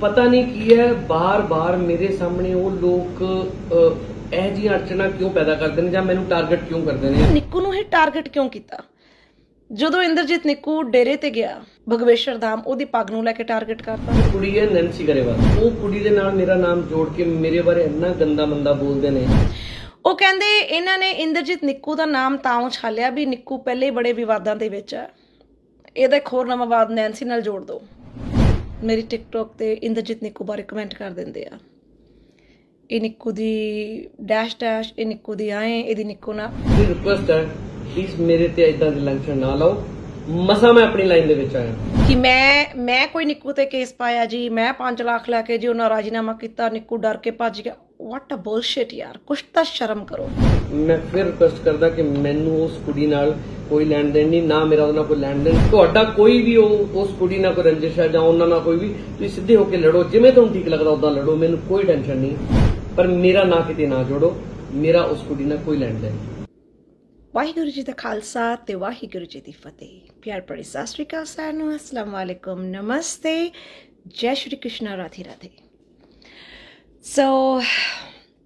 ਪਤਾ ਨਹੀਂ ਕੀ ਹੈ ਬਾਰ-ਬਾਰ ਮੇਰੇ ਸਾਹਮਣੇ ਉਹ ਲੋਕ ਇਹ ਜੀ ਅੜਚਣਾ ਕਿਉਂ ਪੈਦਾ ਕਰਦੇ ਨੇ ਜਾਂ ਮੈਨੂੰ ਟਾਰਗੇਟ ਕਿਉਂ ਕਰਦੇ ਨੇ ਨਿੱਕੂ ਨੂੰ ਇਹ ਟਾਰਗੇਟ ਕਿਉਂ ਕੀਤਾ ਜਦੋਂ ਇੰਦਰਜੀਤ ਨਿੱਕੂ ਡੇਰੇ ਤੇ ਗਿਆ ਭਗਵੇਸ਼ਰ ਧਾਮ ਉਹਦੀ ਪੱਗ ਨੂੰ ਲੈ ਕੇ ਟਾਰਗੇਟ ਕਰਤਾ ਕੁੜੀ ਹੈ ਨੈਂਸੀ ਗਰੇਵਾਲ ਉਹ ਕੁੜੀ ਦੇ ਨਾਲ ਮੇਰਾ ਨਾਮ ਜੋੜ ਕੇ ਮੇਰੇ ਬਾਰੇ ਇੰਨਾ ਗੰਦਾ ਮੰਦਾ ਬੋਲਦੇ ਨੇ ਉਹ ਕਹਿੰਦੇ ਇਹਨਾਂ ਨੇ ਇੰਦਰਜੀਤ ਨਿੱਕੂ ਦਾ ਨਾਮ ਤਾਂ ਉਛਾਲਿਆ ਵੀ ਨਿੱਕੂ ਪਹਿਲੇ ਬੜੇ ਵਿਵਾਦਾਂ ਦੇ ਵਿੱਚ ਹੈ ਇਹਦਾ ਖੋਰ ਨਵਾਂ ਵਾਦ ਨੈਂਸੀ ਨਾਲ ਜੋੜ ਦੋ ਮੇਰੀ ਟਿਕਟੌਕ ਤੇ ਇੰਦਰਜੀਤ ਨਿੱਕੂ ਬਾਰੇ ਕਮੈਂਟ ਕਰ ਦਿੰਦੇ ਆ ਇਹ ਨਿੱਕੂ ਦੀ ਡੈਸ਼ ਡੈਸ਼ ਇਹ ਨਿੱਕੂ ਦੀ ਆਏ ਇਹਦੀ ਨਿੱਕੂ ਨਾ ਰਿਕੁਐਸਟ ਹੈ ਪਲੀਜ਼ ਮੇਰੇ ਤੇ ਇਦਾਂ ਦੇ ਲੰਕਸ਼ਨ ਨਾ ਲਾਓ ਮਸਾ ਮੈਂ ਆਪਣੀ ਲਾਈਨ ਦੇ ਵਿੱਚ ਆਇਆ ਕਿ ਮੈਂ ਮੈਂ ਕੋਈ ਨਿੱਕੂ ਤੇ ਕੇਸ ਪਾਇਆ ਜੀ ਮੈਂ 5 ਲੱਖ ਲੈ ਕੇ ਜੀ ਉਹਨਾਂ ਰਾਜੀਨਾਮਾ ਕੀਤਾ ਨਿੱਕੂ ਡਰ ਕੇ ਭੱਜ ਗਿਆ ਵਾਟ ਅ ਬੁਲਸ਼ਿਟ ਯਾਰ ਕੁਛ ਤਾਂ ਸ਼ਰਮ ਕਰੋ ਮੈਂ ਫਿਰ ਰਿਕਵੈਸਟ ਕਰਦਾ ਕਿ ਮੈਨੂੰ ਉਸ ਕੁੜੀ ਨਾਲ ਕੋਈ ਲੈਣ ਦੇਣ ਨਹੀਂ ਨਾ ਮੇਰਾ ਉਹਨਾਂ ਕੋਈ ਲੈਣ ਦੇਣ ਤੁਹਾਡਾ ਕੋਈ ਵੀ ਉਹ ਉਸ ਕੁੜੀ ਨਾਲ ਕੋਈ ਰੰਜਿਸ਼ ਹੈ ਜਾਂ ਉਹਨਾਂ ਨਾਲ ਕੋਈ ਵੀ ਤੁਸੀਂ ਸਿੱਧੇ ਹੋ ਕੇ ਲੜੋ ਜਿਵੇਂ ਤੁਹਾਨੂੰ ਠੀਕ ਲੱਗਦਾ ਉਦਾਂ ਲੜੋ ਮੈਨੂੰ ਕੋਈ ਟੈਨਸ਼ਨ ਨਹੀਂ ਪਰ ਮੇਰਾ ਨਾਂ ਕਿਤੇ ਨਾ ਜੋੜੋ ਮੇਰਾ ਉਸ ਕੁੜੀ ਨਾਲ ਕੋਈ ਲੈਣ ਦੇਣ ਨਹੀਂ ਵਾਹਿਗੁਰੂ ਜੀ ਦਾ ਖਾਲਸਾ ਤੇ ਵਾਹਿਗੁਰੂ ਜੀ ਦੀ ਫਤਿਹ ਪਿਆਰ ਭਰੀ ਸਤਿ ਸ੍ਰੀ ਅਕਾਲ ਸਾਰਿਆਂ ਨੂੰ ਅਸਲਾਮ ਵਾਲੇਕਮ ਨਮਸਤੇ ਜੈ ਸ਼੍ਰੀ ਕ੍ਰਿਸ਼ਨ ਰਾਧੇ ਰਾਧੇ ਸੋ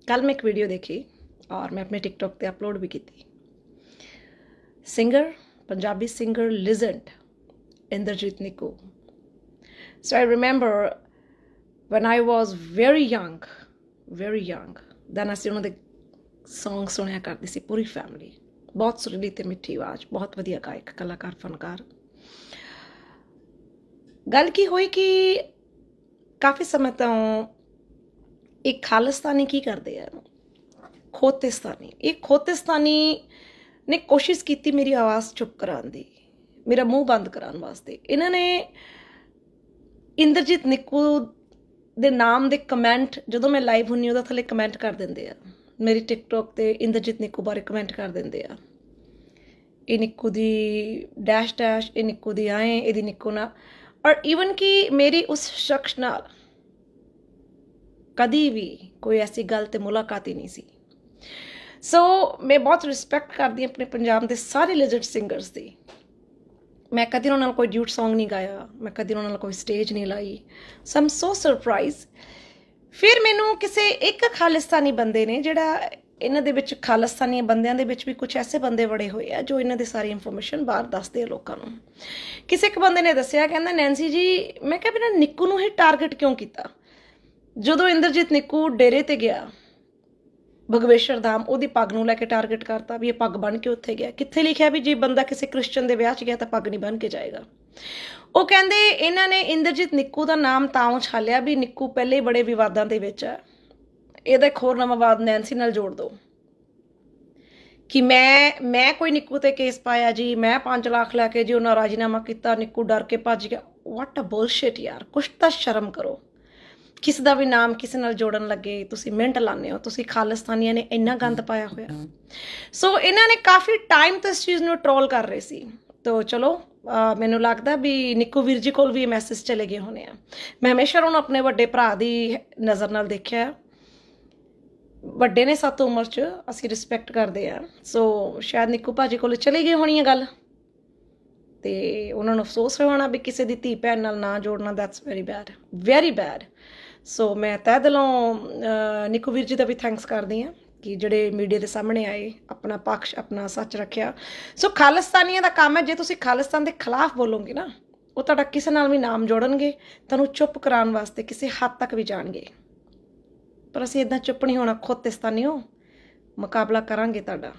ਕੱਲ ਮੈਂ ਇੱਕ ਵੀਡੀਓ ਦੇਖੀ ਔਰ ਮੈਂ ਆਪਣੇ ਟਿਕਟੌਕ ਤੇ ਅਪਲੋਡ ਵੀ ਕੀਤੀ singer Punjabi singer legend Inderjit Nikku so I remember when I was very young very young then ਅਸੀਂ ਉਹਨਾਂ ਦੇ ਸੌਂਗ ਸੁਣਿਆ ਕਰਦੀ ਸੀ ਪੂਰੀ ਫੈਮਿਲੀ ਬਹੁਤ ਸੁਰੀਲੀ ਤੇ ਮਿੱਠੀ ਆਵਾਜ਼ ਬਹੁਤ ਵਧੀਆ ਗਾਇਕ ਕਲਾਕਾਰ ਫਨਕਾਰ ਗੱਲ ਕੀ ਹੋਈ ਕਿ ਕਾਫੀ ਸਮਾਂ ਤੋਂ ਇੱਕ ਖਾਲਸਤਾਨੀ ਕੀ ਕਰਦੇ ਆ ਖੋਤਿਸਤਾਨੀ ਇਹ ਖੋਤਿਸਤਾਨੀ ਨੇ ਕੋਸ਼ਿਸ਼ ਕੀਤੀ ਮੇਰੀ ਆਵਾਜ਼ ਚੁੱਪ ਕਰਾਉਣ ਦੀ ਮੇਰਾ ਮੂੰਹ ਬੰਦ ਕਰਾਉਣ ਵਾਸਤੇ ਇਹਨਾਂ ਨੇ ਇੰਦਰਜੀਤ ਨਿੱਕੂ ਦੇ ਨਾਮ ਦੇ ਕਮੈਂਟ ਜਦੋਂ ਮੈਂ ਲਾਈਵ ਹੁੰਨੀ ਉਹਦਾ ਥੱਲੇ ਕਮੈਂਟ ਕਰ ਦਿੰਦੇ ਆ ਮੇਰੀ ਟਿਕਟੌਕ ਤੇ ਇੰਦਰਜੀਤ ਨਿੱਕੂ ਬਾਰੇ ਕਮੈਂਟ ਕਰ ਦਿੰਦੇ ਆ ਇਹ ਨਿੱਕੂ ਦੀ ਡੈਸ਼ ਡੈਸ਼ ਇਹ ਨਿੱਕੂ ਦੀ ਆਏ ਇਹਦੀ ਨਿੱਕੂ ਨਾਲ ਔਰ ਈਵਨ ਕਿ ਮੇਰੀ ਉਸ ਸ਼ਖਸ ਨਾਲ ਕਦੀ ਵੀ ਕੋਈ ਐਸੀ ਗੱਲ ਤੇ ਮੁਲਾਕਾਤ ਹੀ ਨਹੀਂ ਸੀ ਸੋ ਮੈਂ ਬਹੁਤ ਰਿਸਪੈਕਟ ਕਰਦੀ ਆਪਣੇ ਪੰਜਾਬ ਦੇ ਸਾਰੇ ਲੈਜੈਂਡ ਸਿੰਗਰਸ ਦੀ ਮੈਂ ਕਦੀ ਉਹਨਾਂ ਨਾਲ ਕੋਈ ਡਿਊਟ Song ਨਹੀਂ ਗਾਇਆ ਮੈਂ ਕਦੀ ਉਹਨਾਂ ਨਾਲ ਕੋਈ ਸਟੇਜ ਨਹੀਂ ਲਾਈ ਸੋ ਆਮ ਸੋ ਸਰਪ੍ਰਾਈਜ਼ ਫਿਰ ਮੈਨੂੰ ਕਿਸੇ ਇੱਕ ਖਾਲਿਸਤਾਨੀ ਬੰਦੇ ਨੇ ਜਿਹੜਾ ਇਹਨਾਂ ਦੇ ਵਿੱਚ ਖਾਲਸਤਾਨੀ ਬੰਦਿਆਂ ਦੇ ਵਿੱਚ ਵੀ ਕੁਝ ਐਸੇ ਬੰਦੇ ਬੜੇ ਹੋਏ ਆ ਜੋ ਇਹਨਾਂ ਦੀ ਸਾਰੀ ਇਨਫੋਰਮੇਸ਼ਨ ਬਾਹਰ ਦੱਸਦੇ ਆ ਲੋਕਾਂ ਨੂੰ ਕਿਸੇ ਇੱਕ ਬੰਦੇ ਨੇ ਦੱਸਿਆ ਕਹਿੰਦਾ ਨੈਂਸੀ ਜੀ ਮੈਂ ਕਿਹਾ ਨਾ ਨਿੱਕੂ ਨੂੰ ਹੀ ਟਾਰਗੇਟ ਕਿਉਂ ਕੀਤਾ ਜਦੋਂ ਇੰਦਰਜੀਤ ਨਿੱਕੂ ਡੇਰੇ ਤੇ ਗਿਆ ਭਗਵੇਸ਼ਰ ਧਾਮ ਉਹਦੀ ਪੱਗ ਨੂੰ ਲੈ ਕੇ ਟਾਰਗੇਟ ਕਰਤਾ ਵੀ ਇਹ ਪੱਗ ਬਣ ਕੇ ਉੱਥੇ ਗਿਆ ਕਿੱਥੇ ਲਿਖਿਆ ਵੀ ਜੇ ਬੰਦਾ ਕਿਸੇ ਕ੍ਰਿਸਚੀਅਨ ਦੇ ਵਿਆਹ 'ਚ ਗਿਆ ਤਾਂ ਪੱਗ ਨਹੀਂ ਬਣ ਕੇ ਜਾਏਗਾ ਉਹ ਕਹਿੰਦੇ ਇਹਨਾਂ ਨੇ ਇੰਦਰਜੀਤ ਨਿੱਕੂ ਦਾ ਨਾਮ ਤਾਂ ਉਛਾਲਿਆ ਵੀ ਨਿੱਕੂ ਪਹਿਲੇ ਬੜੇ ਵਿਵਾਦਾਂ ਦੇ ਵਿੱਚ ਹੈ ਇਹਦਾ ਇੱਕ ਹੋਰ ਨਵਾਂ ਵਾਦ ਨੈਂਸੀ ਨਾਲ ਜੋੜ ਦਿਓ ਕਿ ਮੈਂ ਮੈਂ ਕੋਈ ਨਿੱਕੂ ਤੇ ਕੇਸ ਪਾਇਆ ਜੀ ਮੈਂ 5 ਲੱਖ ਲੈ ਕੇ ਜੀ ਉਹਨਾਂ ਰਾਜੀਨਾਮਾ ਕੀਤਾ ਨਿੱਕੂ ਡਰ ਕੇ ਭੱਜ ਗਿਆ ਵਾਟ ਅ ਬੁਲਸ਼ਿਟ ਯਾਰ ਕੁਛ ਤਾਂ ਸ਼ਰਮ ਕਰੋ ਕਿਸ ਦਾ ਵੀ ਨਾਮ ਕਿਸੇ ਨਾਲ ਜੋੜਨ ਲੱਗੇ ਤੁਸੀਂ ਮਿੰਟ ਲਾਣੇ ਹੋ ਤੁਸੀਂ ਖਾਲਿਸਤਾਨੀਆਂ ਨੇ ਇੰਨਾ ਗੰਦ ਪਾਇਆ ਹੋਇਆ ਸੋ ਇਹਨਾਂ ਨੇ ਕਾਫੀ ਟਾਈਮ ਤੋਂ ਇਸ ਚੀਜ਼ ਨੂੰ ਟ੍ਰੋਲ ਕਰ ਰਹੇ ਸੀ ਤੋ ਚਲੋ ਮੈਨੂੰ ਲੱਗਦਾ ਵੀ ਨਿੱਕੂ ਵੀਰ ਜੀ ਕੋਲ ਵੀ ਮੈਸੇਜ ਚਲੇ ਗਏ ਹੋਣੇ ਆ ਮੈਂ ਹਮੇਸ਼ਾ ਉਹਨੂੰ ਆਪਣੇ ਵੱਡੇ ਭਰਾ ਦੀ ਨਜ਼ਰ ਨਾਲ ਦੇਖਿਆ ਵੱਡੇ ਨੇ ਸਤ ਉਮਰ 'ਚ ਅਸੀਂ ਰਿਸਪੈਕਟ ਕਰਦੇ ਆ ਸੋ ਸ਼ਾਇਦ ਨਿੱਕੂ ਭਾਜੀ ਕੋਲ ਚਲੇ ਗਏ ਹੋਣੀ ਆ ਗੱਲ ਤੇ ਉਹਨਾਂ ਨੂੰ ਅਫਸੋਸ ਹੋਣਾ ਵੀ ਕਿਸੇ ਦੀ ਧੀ ਭੈਣ ਨਾਲ ਨਾ ਜੋੜਨਾ that's very bad very bad so ਮੈਂ ਤਹਿ ਦਿਲੋਂ ਨਿੱਕੂ ਵੀਰ ਜੀ ਦਾ ਵੀ ਥੈਂਕਸ ਕਰਦੀ ਆ ਕਿ ਜਿਹੜੇ ਮੀਡੀਆ ਦੇ ਸਾਹਮਣੇ ਆਏ ਆਪਣਾ ਪੱਖ ਆਪਣਾ ਸੱਚ ਰੱਖਿਆ ਸੋ ਖਾਲਸਤਾਨੀਆਂ ਦਾ ਕੰਮ ਹੈ ਜੇ ਤੁਸੀਂ ਖਾਲਸਤਾਨ ਦੇ ਖਿਲਾਫ ਬੋਲੋਗੇ ਨਾ ਉਹ ਤੁਹਾਡਾ ਕਿਸੇ ਨਾਲ ਵੀ ਨਾਮ ਜੋੜਨਗੇ ਤੁਹਾਨੂੰ ਚੁੱਪ ਕਰਾਉਣ ਵਾਸਤੇ ਕਿਸੇ ਹੱਦ ਤੱਕ ਵੀ ਜਾਣਗੇ ਪਰ ਅਸੀਂ ਇਦਾਂ ਚੁੱਪ ਨਹੀਂ ਹੋਣਾ ਖੋਤਿਸਤਾਨੀਓ ਮੁਕਾਬਲਾ ਕਰਾਂਗੇ ਤੁਹਾਡਾ